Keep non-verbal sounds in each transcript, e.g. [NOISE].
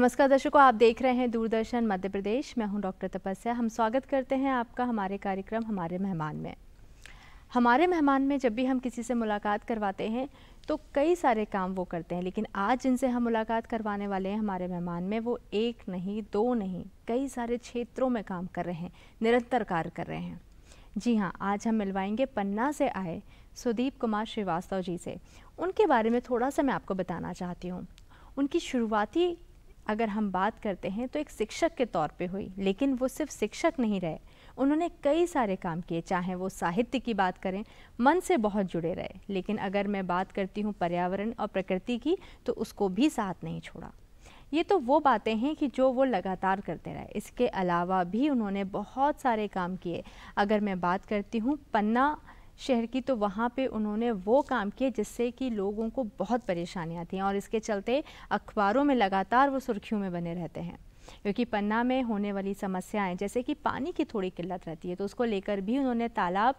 नमस्कार दर्शकों आप देख रहे हैं दूरदर्शन मध्य प्रदेश मैं हूं डॉक्टर तपस्या हम स्वागत करते हैं आपका हमारे कार्यक्रम हमारे मेहमान में हमारे मेहमान में जब भी हम किसी से मुलाकात करवाते हैं तो कई सारे काम वो करते हैं लेकिन आज जिनसे हम मुलाकात करवाने वाले हैं हमारे मेहमान में वो एक नहीं दो नहीं कई सारे क्षेत्रों में काम कर रहे हैं निरंतर कार्य कर रहे हैं जी हाँ आज हम मिलवाएंगे पन्ना से आए सुदीप कुमार श्रीवास्तव जी से उनके बारे में थोड़ा सा मैं आपको बताना चाहती हूँ उनकी शुरुआती अगर हम बात करते हैं तो एक शिक्षक के तौर पे हुई लेकिन वो सिर्फ शिक्षक नहीं रहे उन्होंने कई सारे काम किए चाहे वो साहित्य की बात करें मन से बहुत जुड़े रहे लेकिन अगर मैं बात करती हूँ पर्यावरण और प्रकृति की तो उसको भी साथ नहीं छोड़ा ये तो वो बातें हैं कि जो वो लगातार करते रहे इसके अलावा भी उन्होंने बहुत सारे काम किए अगर मैं बात करती हूँ पन्ना शहर की तो वहाँ पे उन्होंने वो काम किए जिससे कि लोगों को बहुत परेशानियाँ थी और इसके चलते अखबारों में लगातार वो सुर्खियों में बने रहते हैं क्योंकि पन्ना में होने वाली समस्याएं जैसे कि पानी की थोड़ी किल्लत रहती है तो उसको लेकर भी उन्होंने तालाब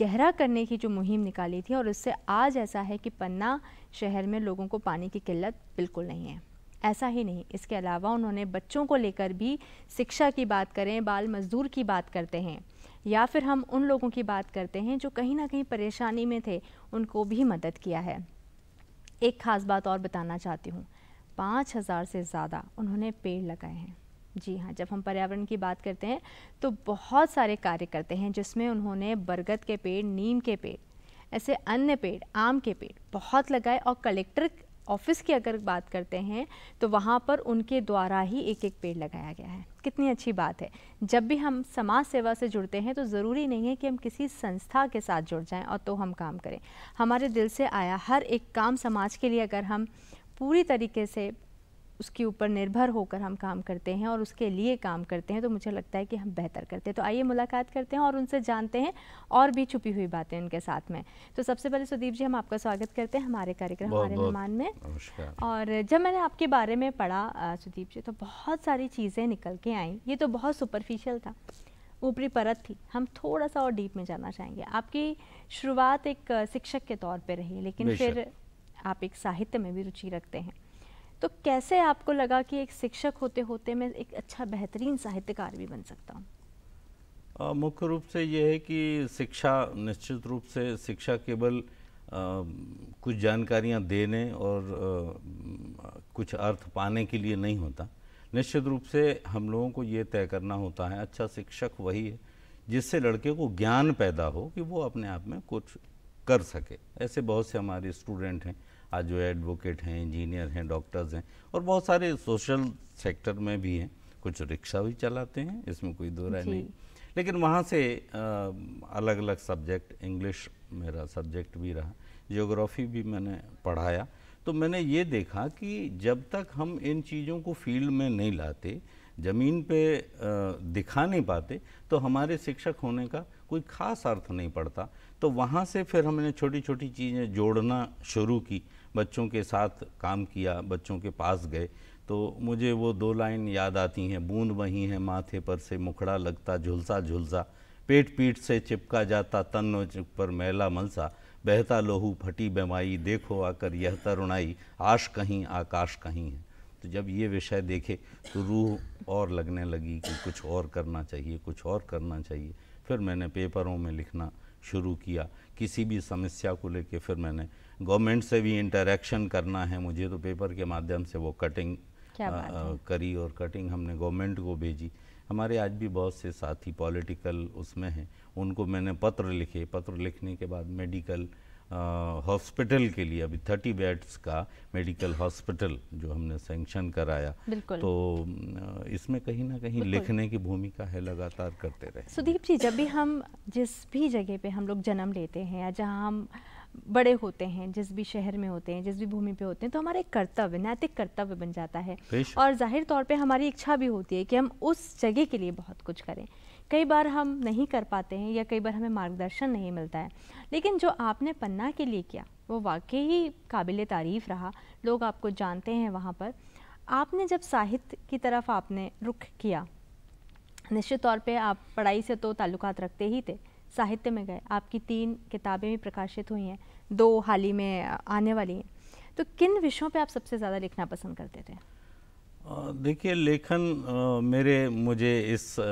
गहरा करने की जो मुहिम निकाली थी और उससे आज ऐसा है कि पन्ना शहर में लोगों को पानी की किल्लत बिल्कुल नहीं है ऐसा ही नहीं इसके अलावा उन्होंने बच्चों को लेकर भी शिक्षा की बात करें बाल मजदूर की बात करते हैं या फिर हम उन लोगों की बात करते हैं जो कहीं ना कहीं परेशानी में थे उनको भी मदद किया है एक ख़ास बात और बताना चाहती हूँ पाँच हज़ार से ज़्यादा उन्होंने पेड़ लगाए हैं जी हाँ जब हम पर्यावरण की बात करते हैं तो बहुत सारे कार्य करते हैं जिसमें उन्होंने बरगद के पेड़ नीम के पेड़ ऐसे अन्य पेड़ आम के पेड़ बहुत लगाए और कलेक्टर ऑफिस की अगर बात करते हैं तो वहाँ पर उनके द्वारा ही एक एक पेड़ लगाया गया है कितनी अच्छी बात है जब भी हम समाज सेवा से जुड़ते हैं तो ज़रूरी नहीं है कि हम किसी संस्था के साथ जुड़ जाएं और तो हम काम करें हमारे दिल से आया हर एक काम समाज के लिए अगर हम पूरी तरीके से उसके ऊपर निर्भर होकर हम काम करते हैं और उसके लिए काम करते हैं तो मुझे लगता है कि हम बेहतर करते हैं तो आइए मुलाकात करते हैं और उनसे जानते हैं और भी छुपी हुई बातें उनके साथ में तो सबसे पहले सुदीप जी हम आपका स्वागत करते हैं हमारे कार्यक्रम हमारे मेहमान में और जब मैंने आपके बारे में पढ़ा सुदीप जी तो बहुत सारी चीज़ें निकल के आई ये तो बहुत सुपरफिशियल था ऊपरी परत थी हम थोड़ा सा और डीप में जाना चाहेंगे आपकी शुरुआत एक शिक्षक के तौर पर रही लेकिन फिर आप एक साहित्य में भी रुचि रखते हैं तो कैसे आपको लगा कि एक शिक्षक होते होते मैं एक अच्छा बेहतरीन साहित्यकार भी बन सकता हूँ मुख्य रूप से यह है कि शिक्षा निश्चित रूप से शिक्षा केवल कुछ जानकारियाँ देने और आ, कुछ अर्थ पाने के लिए नहीं होता निश्चित रूप से हम लोगों को ये तय करना होता है अच्छा शिक्षक वही है जिससे लड़के को ज्ञान पैदा हो कि वो अपने आप में कुछ कर सके ऐसे बहुत से हमारे स्टूडेंट हैं आज जो एडवोकेट हैं इंजीनियर हैं डॉक्टर्स हैं और बहुत सारे सोशल सेक्टर में भी हैं कुछ रिक्शा भी चलाते हैं इसमें कोई दो राय नहीं लेकिन वहाँ से आ, अलग अलग सब्जेक्ट इंग्लिश मेरा सब्जेक्ट भी रहा जियोग्राफी भी मैंने पढ़ाया तो मैंने ये देखा कि जब तक हम इन चीज़ों को फील्ड में नहीं लाते ज़मीन पे दिखा नहीं पाते तो हमारे शिक्षक होने का कोई ख़ास अर्थ नहीं पड़ता तो वहाँ से फिर हमने छोटी छोटी चीज़ें जोड़ना शुरू की बच्चों के साथ काम किया बच्चों के पास गए तो मुझे वो दो लाइन याद आती हैं बूंद वहीं है माथे पर से मुखड़ा लगता झुलसा झुलसा पेट पीठ से चिपका जाता तन पर मैला मलसा बहता लोहू फटी बेमाई देखो आकर यह तरुणाई आश कहीं आकाश कहीं है तो जब ये विषय देखे तो रूह और लगने लगी कि कुछ और करना चाहिए कुछ और करना चाहिए फिर मैंने पेपरों में लिखना शुरू किया किसी भी समस्या को लेके फिर मैंने गवर्नमेंट से भी इंटरेक्शन करना है मुझे तो पेपर के माध्यम से वो कटिंग आ, करी और कटिंग हमने गवर्नमेंट को भेजी हमारे आज भी बहुत से साथी पॉलिटिकल उसमें हैं उनको मैंने पत्र लिखे पत्र लिखने के बाद मेडिकल हॉस्पिटल के लिए अभी थर्टी बेड्स का मेडिकल हॉस्पिटल जो हमने सेंक्शन कराया तो इसमें कहीं ना कहीं लिखने की भूमिका है लगातार करते रहे सुदीप जी जब भी हम जिस भी जगह पे हम लोग जन्म लेते हैं या जहाँ हम बड़े होते हैं जिस भी शहर में होते हैं जिस भी भूमि पे होते हैं तो हमारा एक कर्तव्य नैतिक कर्तव्य बन जाता है और जाहिर तौर पे हमारी इच्छा भी होती है कि हम उस जगह के लिए बहुत कुछ करें कई बार हम नहीं कर पाते हैं या कई बार हमें मार्गदर्शन नहीं मिलता है लेकिन जो आपने पन्ना के लिए किया वो वाकई ही काबिल तारीफ़ रहा लोग आपको जानते हैं वहाँ पर आपने जब साहित्य की तरफ आपने रुख किया निश्चित तौर पे आप पढ़ाई से तो ताल्लुकात रखते ही थे साहित्य में गए आपकी तीन किताबें भी प्रकाशित हुई हैं दो हाल ही में आने वाली हैं तो किन विषयों पे आप सबसे ज़्यादा लिखना पसंद करते थे देखिए लेखन आ, मेरे मुझे इस आ,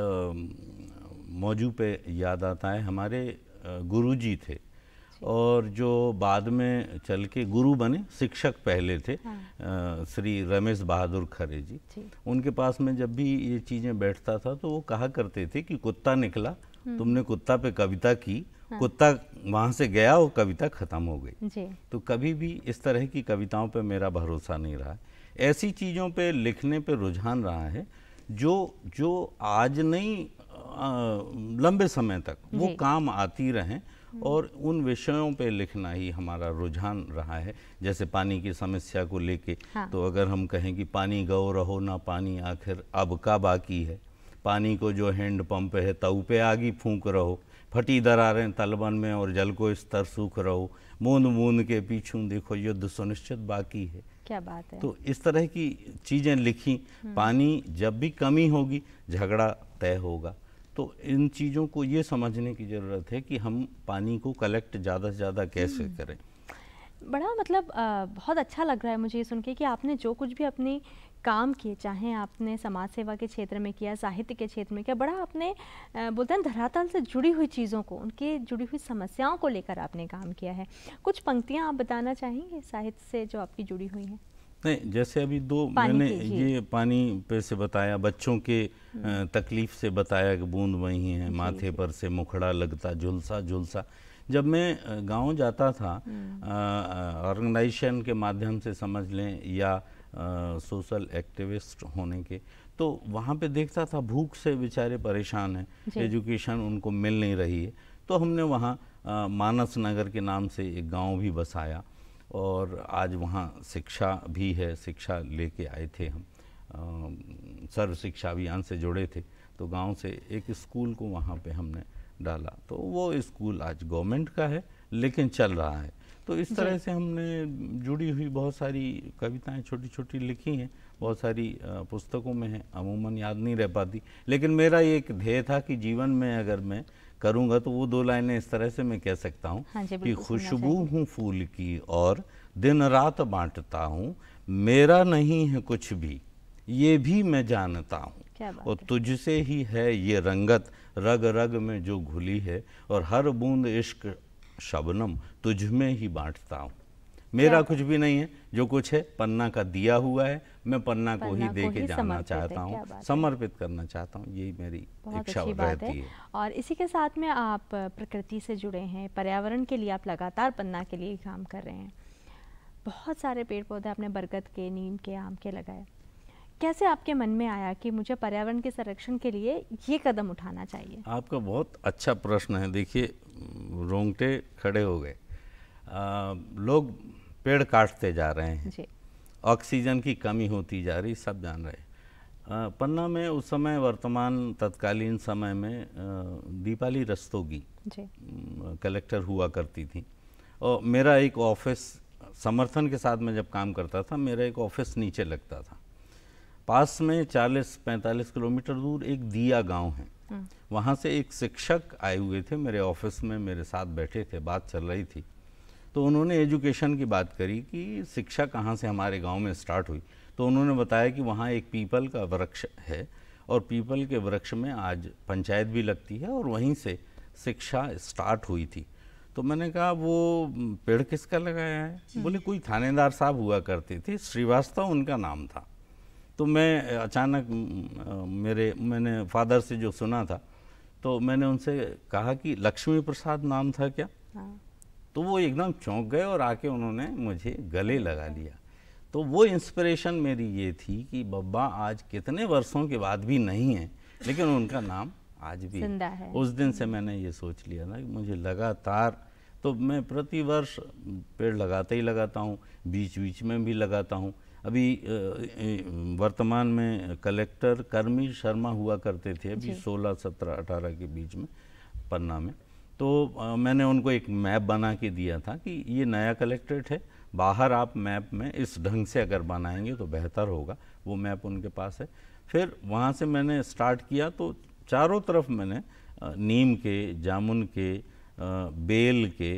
मौजू पे याद आता है हमारे गुरुजी थे और जो बाद में चल के गुरु बने शिक्षक पहले थे हाँ। श्री रमेश बहादुर खरे जी उनके पास में जब भी ये चीज़ें बैठता था तो वो कहा करते थे कि कुत्ता निकला हम्म। तुमने कुत्ता पे कविता की हाँ। कुत्ता वहाँ से गया और कविता ख़त्म हो गई तो कभी भी इस तरह की कविताओं पे मेरा भरोसा नहीं रहा ऐसी चीज़ों पे लिखने पे रुझान रहा है जो जो आज नहीं लंबे समय तक वो काम आती रहें और उन विषयों पे लिखना ही हमारा रुझान रहा है जैसे पानी की समस्या को लेके हाँ। तो अगर हम कहें कि पानी गौ रहो ना पानी आखिर अब का बाकी है पानी को जो हैंड पंप है तऊ पे आगे फूंक रहो फटी दरारें तलबन में और जल को स्तर सूख रहो मूंद मूंद के पीछू देखो युद्ध सुनिश्चित बाकी है क्या बात है तो इस तरह की चीज़ें लिखी हम्म। पानी जब भी कमी होगी झगड़ा तय होगा तो इन चीज़ों को ये समझने की ज़रूरत है कि हम पानी को कलेक्ट ज़्यादा से ज़्यादा कैसे हम्म। करें बड़ा मतलब आ, बहुत अच्छा लग रहा है मुझे ये सुन के कि आपने जो कुछ भी अपनी काम किए चाहे आपने समाज सेवा के क्षेत्र में किया साहित्य के क्षेत्र में किया बड़ा आपने बोलते हैं धरातल से जुड़ी हुई चीज़ों को उनके जुड़ी हुई समस्याओं को लेकर आपने काम किया है कुछ पंक्तियाँ आप बताना चाहेंगे साहित्य से जो आपकी जुड़ी हुई हैं नहीं जैसे अभी दो मैंने ये पानी पे से बताया बच्चों के तकलीफ से बताया कि बूंद वही है माथे पर से मुखड़ा लगता झुलसा झुलसा जब मैं गांव जाता था हम्म। ऑर्गेनाइजेशन के माध्यम से समझ लें या सोशल एक्टिविस्ट होने के तो वहाँ पे देखता था भूख से बेचारे परेशान हैं एजुकेशन उनको मिल नहीं रही है तो हमने वहाँ मानस नगर के नाम से एक गांव भी बसाया और आज वहाँ शिक्षा भी है शिक्षा लेके आए थे हम सर्व शिक्षा अभियान से जुड़े थे तो गांव से एक स्कूल को वहाँ पे हमने डाला तो वो स्कूल आज गवर्नमेंट का है लेकिन चल रहा है तो इस तरह से हमने जुड़ी हुई बहुत सारी कविताएं छोटी छोटी लिखी हैं बहुत सारी पुस्तकों में हैं अमूमन याद नहीं रह पाती लेकिन मेरा ये एक ध्येय था कि जीवन में अगर मैं करूंगा तो वो दो लाइनें इस तरह से मैं कह सकता हाँ हूँ हाँ कि खुशबू हूँ फूल की और दिन रात बांटता हूँ मेरा नहीं है कुछ भी ये भी मैं जानता हूँ और तुझसे ही है ये रंगत रग रग में जो घुली है और हर बूंद इश्क शबनम तुझ में ही बांटता हूँ मेरा कुछ भी नहीं है जो कुछ है पन्ना का दिया हुआ है मैं पन्ना, पन्ना को ही दे के जाना चाहता हूँ समर्पित करना चाहता हूँ यही मेरी इच्छा रहती है।, है और इसी के साथ में आप प्रकृति से जुड़े हैं पर्यावरण के लिए आप लगातार पन्ना के लिए काम कर रहे हैं बहुत सारे पेड़ पौधे आपने बरगद के नीम के आम के लगाए कैसे आपके मन में आया कि मुझे पर्यावरण के संरक्षण के लिए ये कदम उठाना चाहिए आपका बहुत अच्छा प्रश्न है देखिए रोंगटे खड़े हो गए आ, लोग पेड़ काटते जा रहे हैं ऑक्सीजन की कमी होती जा रही सब जान रहे पन्ना में उस समय वर्तमान तत्कालीन समय में दीपाली रस्तोगी कलेक्टर हुआ करती थी और मेरा एक ऑफिस समर्थन के साथ मैं जब काम करता था मेरा एक ऑफिस नीचे लगता था पास में 40-45 किलोमीटर दूर एक दिया गांव है हम्म। वहाँ से एक शिक्षक आए हुए थे मेरे ऑफिस में मेरे साथ बैठे थे बात चल रही थी तो उन्होंने एजुकेशन की बात करी कि शिक्षा कहाँ से हमारे गांव में स्टार्ट हुई तो उन्होंने बताया कि वहाँ एक पीपल का वृक्ष है और पीपल के वृक्ष में आज पंचायत भी लगती है और वहीं से शिक्षा स्टार्ट हुई थी तो मैंने कहा वो पेड़ किसका लगाया है बोले कोई थानेदार साहब हुआ करते थे श्रीवास्तव उनका नाम था तो मैं अचानक मेरे मैंने फादर से जो सुना था तो मैंने उनसे कहा कि लक्ष्मी प्रसाद नाम था क्या हाँ। तो वो एकदम चौंक गए और आके उन्होंने मुझे गले लगा लिया तो वो इंस्पिरेशन मेरी ये थी कि बब्बा आज कितने वर्षों के बाद भी नहीं है लेकिन उनका नाम आज भी है उस दिन से मैंने ये सोच लिया ना कि मुझे लगातार तो मैं प्रतिवर्ष पेड़ लगाते ही लगाता हूँ बीच बीच में भी लगाता हूँ अभी वर्तमान में कलेक्टर कर्मी शर्मा हुआ करते थे अभी सोलह सत्रह अठारह के बीच में पन्ना में तो आ, मैंने उनको एक मैप बना के दिया था कि ये नया कलेक्ट्रेट है बाहर आप मैप में इस ढंग से अगर बनाएंगे तो बेहतर होगा वो मैप उनके पास है फिर वहाँ से मैंने स्टार्ट किया तो चारों तरफ मैंने नीम के जामुन के बेल के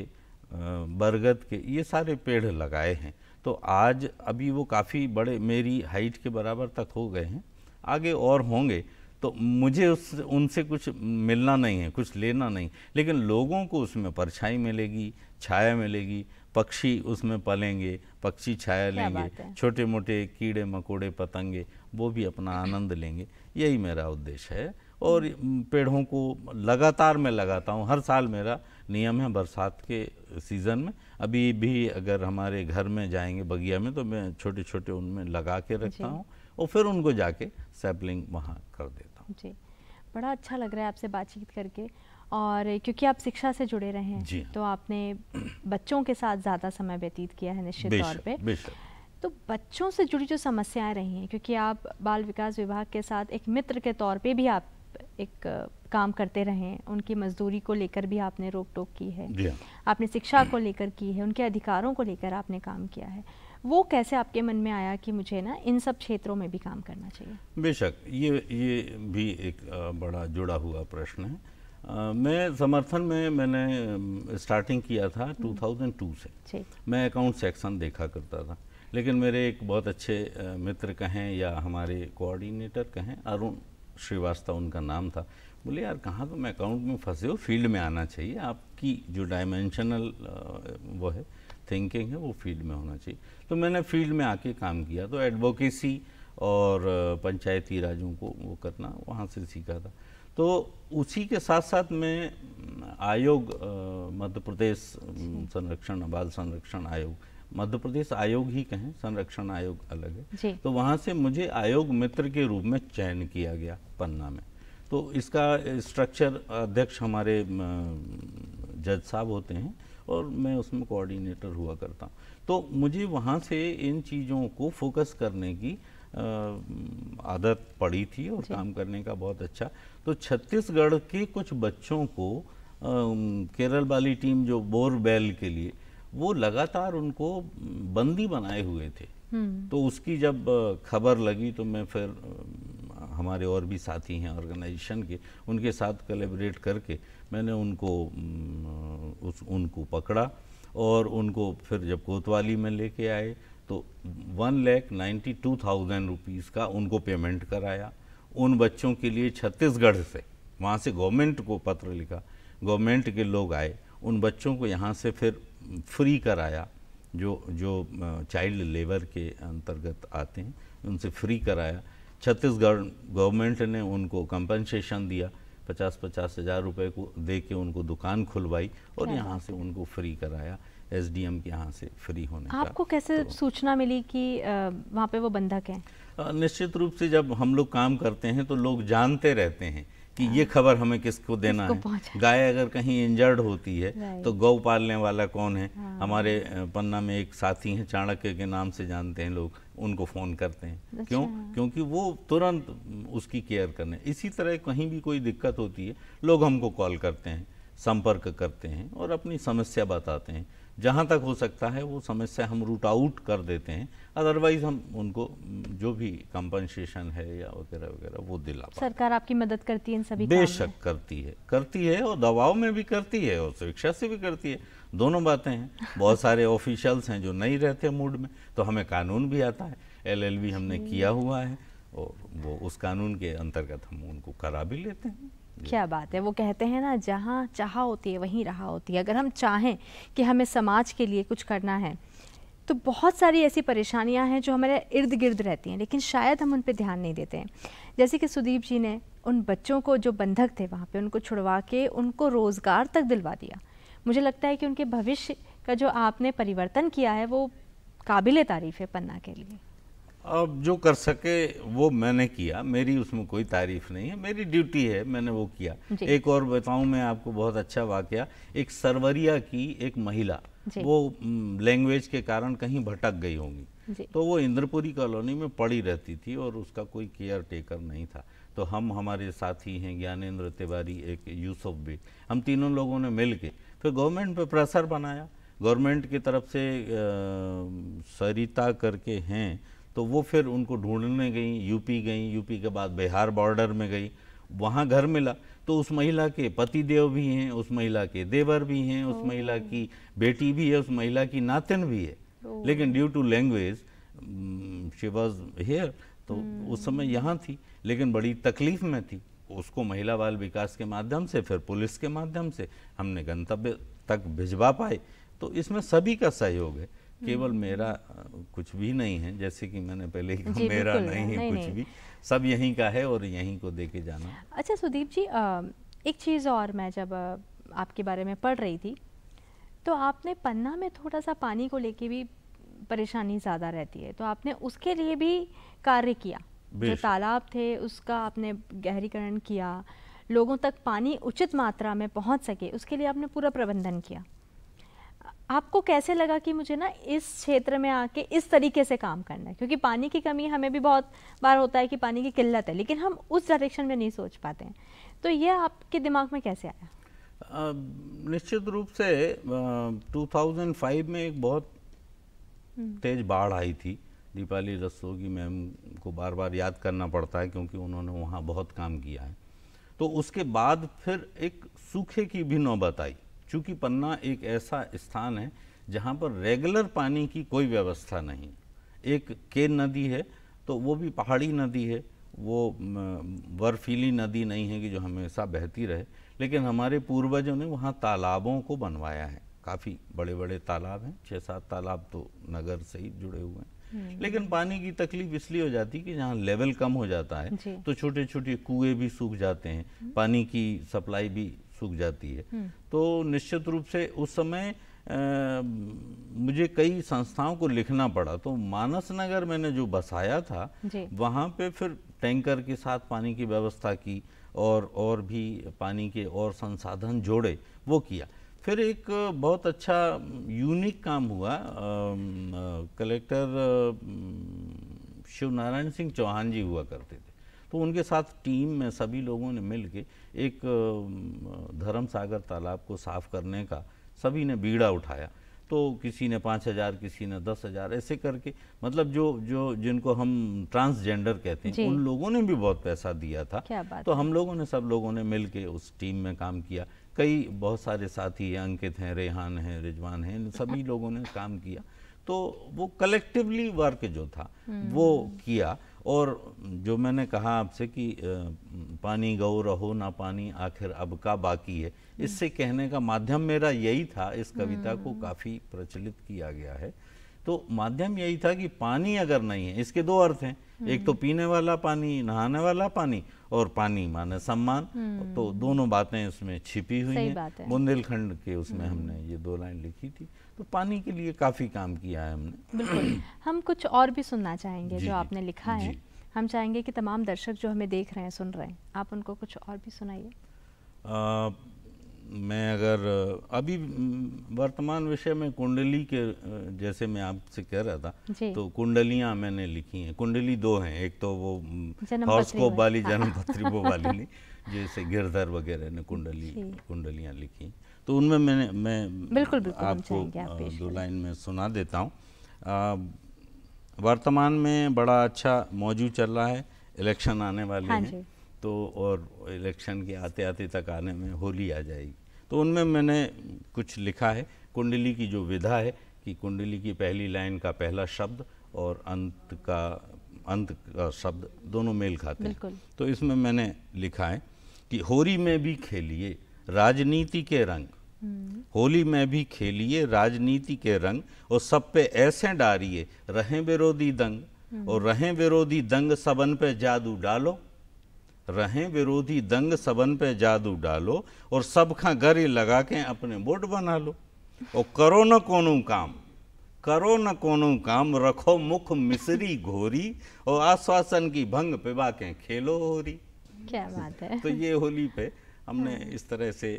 बरगद के ये सारे पेड़ लगाए हैं तो आज अभी वो काफ़ी बड़े मेरी हाइट के बराबर तक हो गए हैं आगे और होंगे तो मुझे उस उनसे कुछ मिलना नहीं है कुछ लेना नहीं लेकिन लोगों को उसमें परछाई मिलेगी छाया मिलेगी पक्षी उसमें पलेंगे पक्षी छाया लेंगे छोटे मोटे कीड़े मकोड़े पतंगे वो भी अपना आनंद लेंगे यही मेरा उद्देश्य है और हम्म। पेड़ों को लगातार मैं लगाता हूँ हर साल मेरा नियम है बरसात के सीज़न में अभी भी अगर हमारे घर में जाएंगे बगिया में तो मैं छोटे छोटे उनमें लगा के रखता हूँ और फिर उनको जाके सैपलिंग वहाँ कर देता जी बड़ा अच्छा लग रहा है आपसे बातचीत करके और क्योंकि आप शिक्षा से जुड़े रहे हैं हाँ। तो आपने बच्चों के साथ ज़्यादा समय व्यतीत किया है निश्चित तौर पर तो बच्चों से जुड़ी जो समस्याएं रही हैं क्योंकि आप बाल विकास विभाग के साथ एक मित्र के तौर पे भी आप एक काम करते रहे हैं उनकी मजदूरी को लेकर भी आपने रोक टोक की है हाँ। आपने शिक्षा को लेकर की है उनके अधिकारों को लेकर आपने काम किया है वो कैसे आपके मन में आया कि मुझे ना इन सब क्षेत्रों में भी काम करना चाहिए बेशक ये ये भी एक बड़ा जुड़ा हुआ प्रश्न है आ, मैं समर्थन में मैंने स्टार्टिंग किया था 2002 हम्म। से मैं अकाउंट सेक्शन देखा करता था लेकिन मेरे एक बहुत अच्छे मित्र कहें या हमारे कोऑर्डिनेटर कहें अरुण श्रीवास्तव उनका नाम था बोले यार कहाँ तुम अकाउंट में फंसे हो फील्ड में आना चाहिए आपकी जो डायमेंशनल वो है थिंकिंग है वो फील्ड में होना चाहिए तो मैंने फील्ड में आके काम किया तो एडवोकेसी और पंचायती राजों को वो करना वहाँ से सीखा था तो उसी के साथ साथ मैं आयोग मध्य प्रदेश संरक्षण बाल संरक्षण आयोग मध्य प्रदेश आयोग ही कहें संरक्षण आयोग अलग है तो वहाँ से मुझे आयोग मित्र के रूप में चयन किया गया पन्ना में तो इसका स्ट्रक्चर अध्यक्ष हमारे जज साहब होते हैं और मैं उसमें कोऑर्डिनेटर हुआ करता हूँ तो मुझे वहाँ से इन चीज़ों को फोकस करने की आदत पड़ी थी और काम करने का बहुत अच्छा तो छत्तीसगढ़ के कुछ बच्चों को केरल वाली टीम जो बोर बैल के लिए वो लगातार उनको बंदी बनाए हुए थे हम्म। तो उसकी जब खबर लगी तो मैं फिर हमारे और भी साथी हैं ऑर्गेनाइजेशन के उनके साथ कलेबरेट करके मैंने उनको उस उनको पकड़ा और उनको फिर जब कोतवाली में लेके आए तो one lakh ninety two thousand rupees का उनको पेमेंट कराया उन बच्चों के लिए छत्तीसगढ़ से वहाँ से गवर्नमेंट को पत्र लिखा गवर्नमेंट के लोग आए उन बच्चों को यहाँ से फिर फ्री कराया जो जो चाइल्ड लेबर के अंतर्गत आते हैं उनसे फ्री कराया छत्तीसगढ़ गवर्नमेंट ने उनको कंपनसेशन दिया पचास पचास हज़ार रुपये को दे के उनको दुकान खुलवाई और यहाँ से उनको फ्री कराया एसडीएम के यहाँ से फ्री होने आपको का। कैसे तो, सूचना मिली कि वहाँ पे वो बंधक हैं निश्चित रूप से जब हम लोग काम करते हैं तो लोग जानते रहते हैं कि ये खबर हमें किसको देना है गाय अगर कहीं इंजर्ड होती है तो गौ पालने वाला कौन है हाँ। हमारे पन्ना में एक साथी हैं चाणक्य के नाम से जानते हैं लोग उनको फ़ोन करते हैं अच्छा। क्यों क्योंकि वो तुरंत उसकी केयर करने इसी तरह कहीं भी कोई दिक्कत होती है लोग हमको कॉल करते हैं संपर्क करते हैं और अपनी समस्या बताते हैं जहाँ तक हो सकता है वो समस्या हम रूट आउट कर देते हैं अदरवाइज हम उनको जो भी कंपनसेशन है या वगैरह वगैरह वो दिला सरकार आपकी मदद करती है इन सभी बेशक करती है करती है और दबाव में भी करती है और शिक्षा से भी करती है दोनों बातें हैं बहुत सारे ऑफिशियल्स हैं जो नहीं रहते मूड में तो हमें कानून भी आता है एलएलबी हमने किया हुआ है और वो उस कानून के अंतर्गत हम उनको करा भी लेते हैं क्या बात है वो कहते हैं ना जहाँ चाह होती है वहीं रहा होती है अगर हम चाहें कि हमें समाज के लिए कुछ करना है तो बहुत सारी ऐसी परेशानियां हैं जो हमारे इर्द गिर्द रहती हैं लेकिन शायद हम उन पर ध्यान नहीं देते हैं जैसे कि सुदीप जी ने उन बच्चों को जो बंधक थे वहाँ पे उनको छुड़वा के उनको रोज़गार तक दिलवा दिया मुझे लगता है कि उनके भविष्य का जो आपने परिवर्तन किया है वो काबिल तारीफ़ है पन्ना के लिए अब जो कर सके वो मैंने किया मेरी उसमें कोई तारीफ नहीं है मेरी ड्यूटी है मैंने वो किया एक और बताऊं मैं आपको बहुत अच्छा वाक्य एक सरवरिया की एक महिला वो लैंग्वेज के कारण कहीं भटक गई होंगी तो वो इंद्रपुरी कॉलोनी में पड़ी रहती थी और उसका कोई केयर टेकर नहीं था तो हम हमारे साथी हैं ज्ञानेन्द्र तिवारी एक यूसुफ बेग हम तीनों लोगों ने मिल के फिर गवर्नमेंट पर प्रेसर बनाया गवर्नमेंट की तरफ से सरिता करके हैं तो वो फिर उनको ढूंढने गई यूपी गई यूपी के बाद बिहार बॉर्डर में गई वहाँ घर मिला तो उस महिला के पति देव भी हैं उस महिला के देवर भी हैं उस महिला की बेटी भी है उस महिला की नातिन भी है लेकिन due to language she was here तो हम्म। उस समय यहाँ थी लेकिन बड़ी तकलीफ में थी उसको महिला बाल विकास के माध्यम से फिर पुलिस के माध्यम से हमने गंतव्य तक भिजवा पाए तो इसमें सभी का सहयोग है केवल मेरा कुछ भी नहीं है जैसे कि मैंने पहले ही कहा मेरा नहीं है नहीं, कुछ नहीं। भी सब यहीं का है और यहीं को देके जाना अच्छा सुदीप जी एक चीज़ और मैं जब आपके बारे में पढ़ रही थी तो आपने पन्ना में थोड़ा सा पानी को लेके भी परेशानी ज़्यादा रहती है तो आपने उसके लिए भी कार्य किया जो तालाब थे उसका आपने गहरीकरण किया लोगों तक पानी उचित मात्रा में पहुंच सके उसके लिए आपने पूरा प्रबंधन किया आपको कैसे लगा कि मुझे ना इस क्षेत्र में आके इस तरीके से काम करना है क्योंकि पानी की कमी हमें भी बहुत बार होता है कि पानी की किल्लत है लेकिन हम उस डायरेक्शन में नहीं सोच पाते हैं तो ये आपके दिमाग में कैसे आया निश्चित रूप से आ, 2005 में एक बहुत हम्म। तेज बाढ़ आई थी दीपाली रसोगी मैम को बार बार याद करना पड़ता है क्योंकि उन्होंने वहाँ बहुत काम किया है तो उसके बाद फिर एक सूखे की भी नौबत आई चूँकि पन्ना एक ऐसा स्थान है जहाँ पर रेगुलर पानी की कोई व्यवस्था नहीं एक के नदी है तो वो भी पहाड़ी नदी है वो बर्फीली नदी नहीं है कि जो हमेशा बहती रहे लेकिन हमारे पूर्वजों ने वहाँ तालाबों को बनवाया है काफ़ी बड़े बड़े तालाब हैं छः सात तालाब तो नगर से ही जुड़े हुए हैं हम्म। लेकिन पानी की तकलीफ इसलिए हो जाती कि जहाँ लेवल कम हो जाता है तो छोटे छोटे कुएं भी सूख जाते हैं हम्म। पानी की सप्लाई भी सूख जाती है हम्म। तो निश्चित रूप से उस समय आ, मुझे कई संस्थाओं को लिखना पड़ा तो मानस नगर मैंने जो बसाया था वहाँ पे फिर टैंकर के साथ पानी की व्यवस्था की और और भी पानी के और संसाधन जोड़े वो किया फिर एक बहुत अच्छा यूनिक काम हुआ आ, कलेक्टर शिव नारायण सिंह चौहान जी हुआ करते थे तो उनके साथ टीम में सभी लोगों ने मिल के एक धर्म सागर तालाब को साफ करने का सभी ने बीड़ा उठाया तो किसी ने पाँच हज़ार किसी ने दस हज़ार ऐसे करके मतलब जो जो जिनको हम ट्रांसजेंडर कहते हैं उन लोगों ने भी बहुत पैसा दिया था तो हम लोगों ने सब लोगों ने मिल के उस टीम में काम किया कई बहुत सारे साथी हैं अंकित हैं रेहान हैं रिजवान हैं इन सभी [LAUGHS] लोगों ने काम किया तो वो कलेक्टिवली वर्क जो था हम्म। वो किया और जो मैंने कहा आपसे कि पानी गौ रहो ना पानी आखिर अब का बाकी है इससे कहने का माध्यम मेरा यही था इस कविता को हम्म। काफ़ी प्रचलित किया गया है तो माध्यम यही था कि पानी अगर नहीं है इसके दो अर्थ हैं एक तो हम्म। पीने वाला पानी नहाने वाला पानी और पानी माने सम्मान हम्म। तो दोनों बातें उसमें छिपी हुई हैं बुंदेलखंड के उसमें हमने ये दो लाइन लिखी थी तो पानी के लिए काफ़ी काम किया है हमने बिल्कुल [CLEARS THROAT] हम कुछ और भी सुनना चाहेंगे जो आपने लिखा है हम चाहेंगे कि तमाम दर्शक जो हमें देख रहे हैं सुन रहे हैं आप उनको कुछ और भी सुनाइए मैं अगर अभी वर्तमान विषय में कुंडली के जैसे मैं आपसे कह रहा था तो कुंडलियां मैंने लिखी हैं कुंडली दो हैं एक तो वो हॉर्स्कोप वाली जन्म पत्री वो वाली [LAUGHS] जैसे गिरधर वगैरह ने कुंडली कुंडलियां लिखी तो उनमें मैंने मैं बिल्कुल, बिल्कुल आपको दो लाइन में सुना देता हूँ वर्तमान में बड़ा अच्छा मौजूद चल रहा है इलेक्शन आने वाले हाँ हैं तो और इलेक्शन के आते आते तक आने में होली आ जाएगी तो उनमें मैंने कुछ लिखा है कुंडली की जो विधा है कि कुंडली की पहली लाइन का पहला शब्द और अंत का अंत का शब्द दोनों मेल खाते हैं तो इसमें मैंने लिखा है कि होरी में भी खेलिए राजनीति के रंग होली में भी खेलिए राजनीति के रंग और सब पे ऐसे डारिए रहे विरोधी दंग और रहे विरोधी दंग सबन पे जादू डालो रहे विरोधी दंग सबन पे जादू डालो और सब खा गरी लगा के अपने वोट बना लो और करो न कोनो काम करो न कोनो काम रखो मुख मिसरी घोरी और आश्वासन की भंग पिबा के खेलो होरी क्या बात है तो ये होली पे हमने हाँ। इस तरह से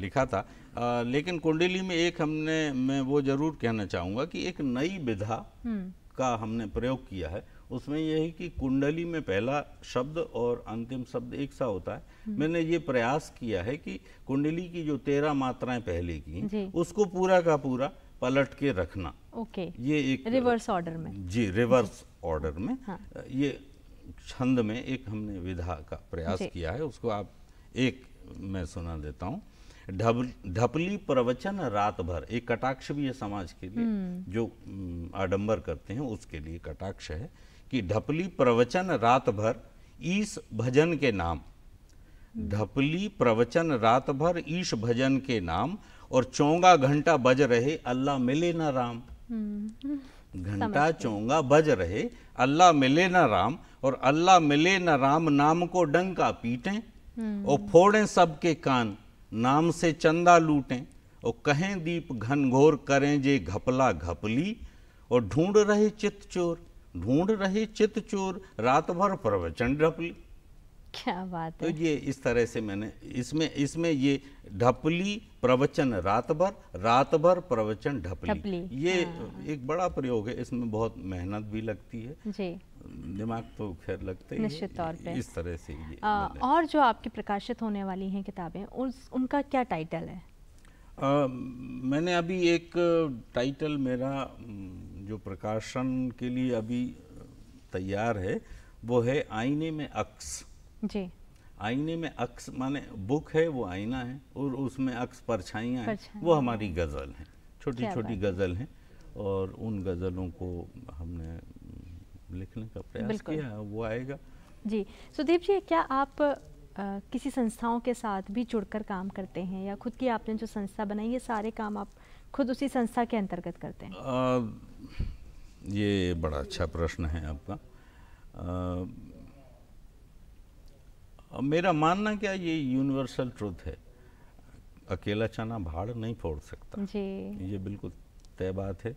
लिखा था आ, लेकिन कुंडली में एक हमने मैं वो जरूर कहना चाहूँगा कि एक नई विधा हम्म। का हमने प्रयोग किया है उसमें यह है कि कुंडली में पहला शब्द और अंतिम शब्द एक सा होता है हम्म। मैंने ये प्रयास किया है कि कुंडली की जो तेरह मात्राएं पहले की उसको पूरा का पूरा पलट के रखना ओके ये एक रिवर्स ऑर्डर में जी रिवर्स ऑर्डर में हाँ। ये छंद में एक हमने विधा का प्रयास किया है उसको आप एक मैं सुना देता हूँ ढपली प्रवचन रात भर एक कटाक्ष भी है समाज के लिए हम्म। जो हम्म, आडंबर करते हैं उसके लिए कटाक्ष है कि ढपली प्रवचन रात भर ईश भजन के नाम ढपली प्रवचन रात भर ईश भजन के नाम और चौंगा घंटा बज रहे अल्लाह मिले ना राम हम्म। घंटा चौंगा बज रहे अल्लाह मिले ना राम और अल्लाह मिले ना राम नाम को डंका पीटें और फोड़ें सबके कान नाम से चंदा लूटें और कहें दीप घनघोर करें जे घपला घपली और ढूंढ रहे चित चोर ढूंढ रहे चित चोर रात भर प्रवचन ढपली क्या बात तो है तो ये इस तरह से मैंने इसमें इसमें ये ढपली प्रवचन रात भर रात भर प्रवचन ढपली ये हाँ। एक बड़ा प्रयोग है इसमें बहुत मेहनत भी लगती है जी दिमाग तो खैर लगते ही निश्चित तौर पे इस तरह से ये आ, और जो आपकी प्रकाशित होने वाली हैं किताबें उस उनका क्या टाइटल है आ, मैंने अभी एक टाइटल मेरा जो प्रकाशन के लिए अभी तैयार है वो है आईने में अक्स जी आईने में अक्स माने बुक है वो आईना है और उसमें अक्स परछाइयाँ हैं वो हमारी गज़ल हैं छोटी छोटी गज़ल हैं और उन गज़लों को हमने लिखने का प्रयास किया वो आएगा जी सुदीप जी क्या आप आ, किसी संस्थाओं के साथ भी जुड़कर काम करते हैं या खुद की आपने जो संस्था बनाई ये सारे काम आप खुद उसी संस्था के अंतर्गत करते हैं आ, ये बड़ा अच्छा प्रश्न है आपका आ, मेरा मानना क्या ये यूनिवर्सल ट्रूथ है अकेला चना भाड़ नहीं फोड़ सकता जी ये बिल्कुल तय बात है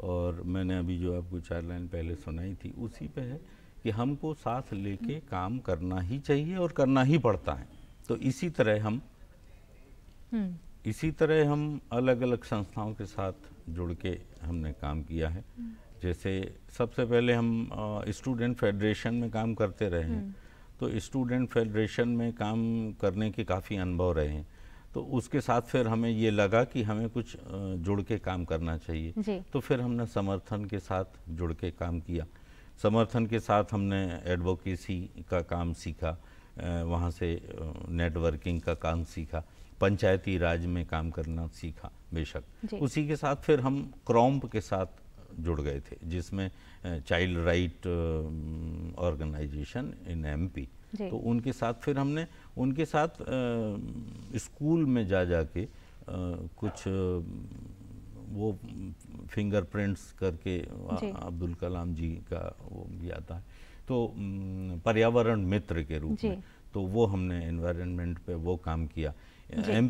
और मैंने अभी जो आपको चार लाइन पहले सुनाई थी उसी पे है कि हमको साथ लेके काम करना ही चाहिए और करना ही पड़ता है तो इसी तरह हम हम्म। इसी तरह हम अलग अलग संस्थाओं के साथ जुड़ के हमने काम किया है हम्म। जैसे सबसे पहले हम स्टूडेंट फेडरेशन में काम करते रहे हैं हम्म। तो स्टूडेंट फेडरेशन में काम करने के काफ़ी अनुभव रहे हैं तो उसके साथ फिर हमें ये लगा कि हमें कुछ जुड़ के काम करना चाहिए तो फिर हमने समर्थन के साथ जुड़ के काम किया समर्थन के साथ हमने एडवोकेसी का काम सीखा वहाँ से नेटवर्किंग का काम सीखा पंचायती राज में काम करना सीखा बेशक उसी के साथ फिर हम क्रॉम्प के साथ जुड़ गए थे जिसमें child right organisation in MP तो उनके साथ फिर हमने उनके साथ स्कूल में जा जा के कुछ वो फिंगरप्रिंट्स करके अब्दुल कलाम जी का वो भी आता है तो पर्यावरण मित्र के रूप में तो वो हमने एनवायरनमेंट पे वो काम किया एम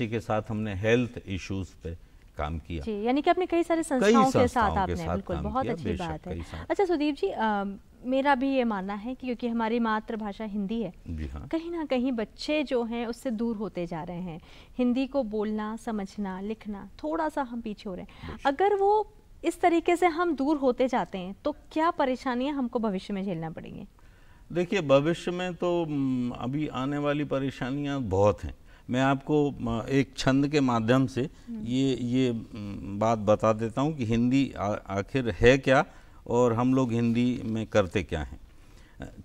के साथ हमने हेल्थ इश्यूज पे काम किया जी यानी कि आपने कई सारे संस्थाओं के साथ आपने साथ बिल्कुल बहुत अच्छी बात है अच्छा सुदीप जी आ, मेरा भी ये मानना है कि क्योंकि हमारी मातृभाषा हिंदी है हाँ। कहीं ना कहीं बच्चे जो हैं उससे दूर होते जा रहे हैं हिंदी को बोलना समझना लिखना थोड़ा सा हम पीछे हो रहे हैं अगर वो इस तरीके से हम दूर होते जाते हैं तो क्या परेशानियां हमको भविष्य में झेलना पड़ेंगी देखिए भविष्य में तो अभी आने वाली परेशानियाँ बहुत हैं मैं आपको एक छंद के माध्यम से ये ये बात बता देता हूँ कि हिंदी आखिर है क्या और हम लोग हिंदी में करते क्या हैं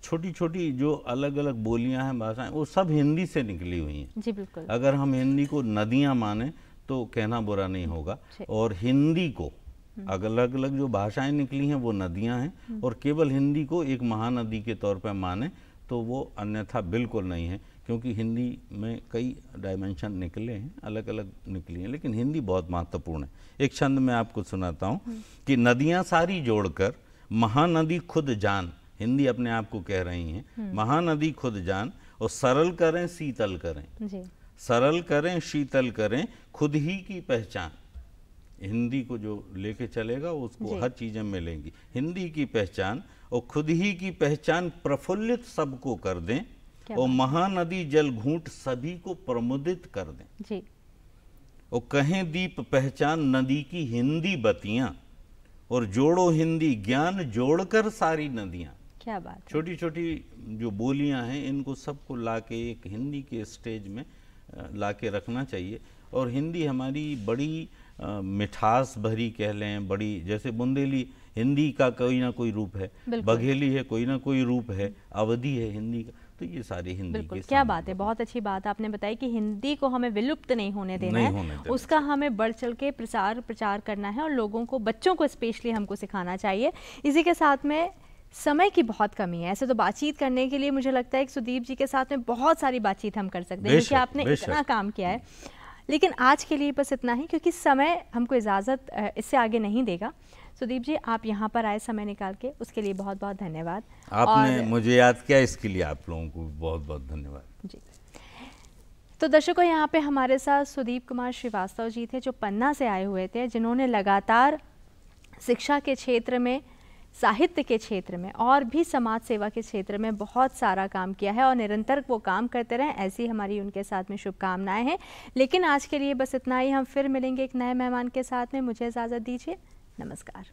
छोटी छोटी जो अलग अलग बोलियां हैं भाषाएं वो सब हिंदी से निकली हुई हैं जी बिल्कुल अगर हम हिंदी को नदियां माने तो कहना बुरा नहीं होगा और हिंदी को हम्म। अलग अलग जो भाषाएं निकली हैं वो नदियां हैं हम्म। और केवल हिंदी को एक महानदी के तौर पर माने तो वो अन्यथा बिल्कुल नहीं है क्योंकि हिंदी में कई डायमेंशन निकले हैं अलग अलग निकली हैं लेकिन हिंदी बहुत महत्वपूर्ण है एक छंद मैं आपको सुनाता हूँ हम्म। कि नदियाँ सारी जोड़कर महानदी खुद जान हिंदी अपने आप को कह रही हैं हम्म। महानदी खुद जान और सरल करें शीतल करें सरल करें शीतल करें खुद ही की पहचान हिंदी को जो लेके चलेगा उसको हर चीज़ें मिलेंगी हिंदी की पहचान और खुद ही की पहचान प्रफुल्लित सबको कर दें और महानदी जल घूट सभी को प्रमुदित कर दे कहें दीप पहचान नदी की हिंदी बतियां और जोड़ो हिंदी ज्ञान जोड़कर सारी नदियां क्या बात छोटी छोटी जो बोलियां हैं इनको सबको ला के एक हिंदी के स्टेज में ला के रखना चाहिए और हिंदी हमारी बड़ी मिठास भरी कह लें बड़ी जैसे बुंदेली हिंदी का कोई ना कोई रूप है बघेली है कोई ना कोई रूप है अवधि है हिंदी का तो ये सारी हिंदी बिल्कुल क्या बात है बहुत अच्छी बात आपने बताई कि हिंदी को हमें विलुप्त नहीं होने देना नहीं होने है उसका हमें बढ़ चढ़ के प्रचार प्रचार करना है और लोगों को बच्चों को स्पेशली हमको सिखाना चाहिए इसी के साथ में समय की बहुत कमी है ऐसे तो बातचीत करने के लिए मुझे लगता है कि सुदीप जी के साथ में बहुत सारी बातचीत हम कर सकते हैं क्योंकि आपने इतना काम किया है लेकिन आज के लिए बस इतना ही क्योंकि समय हमको इजाज़त इससे आगे नहीं देगा सुदीप जी आप यहाँ पर आए समय निकाल के उसके लिए बहुत बहुत धन्यवाद आपने और... मुझे याद किया इसके लिए आप लोगों को बहुत बहुत धन्यवाद जी तो दर्शकों यहाँ पे हमारे साथ सुदीप कुमार श्रीवास्तव जी थे जो पन्ना से आए हुए थे जिन्होंने लगातार शिक्षा के क्षेत्र में साहित्य के क्षेत्र में और भी समाज सेवा के क्षेत्र में बहुत सारा काम किया है और निरंतर वो काम करते रहें ऐसी हमारी उनके साथ में शुभकामनाएं हैं लेकिन आज के लिए बस इतना ही हम फिर मिलेंगे एक नए मेहमान के साथ में मुझे इजाज़त दीजिए नमस्कार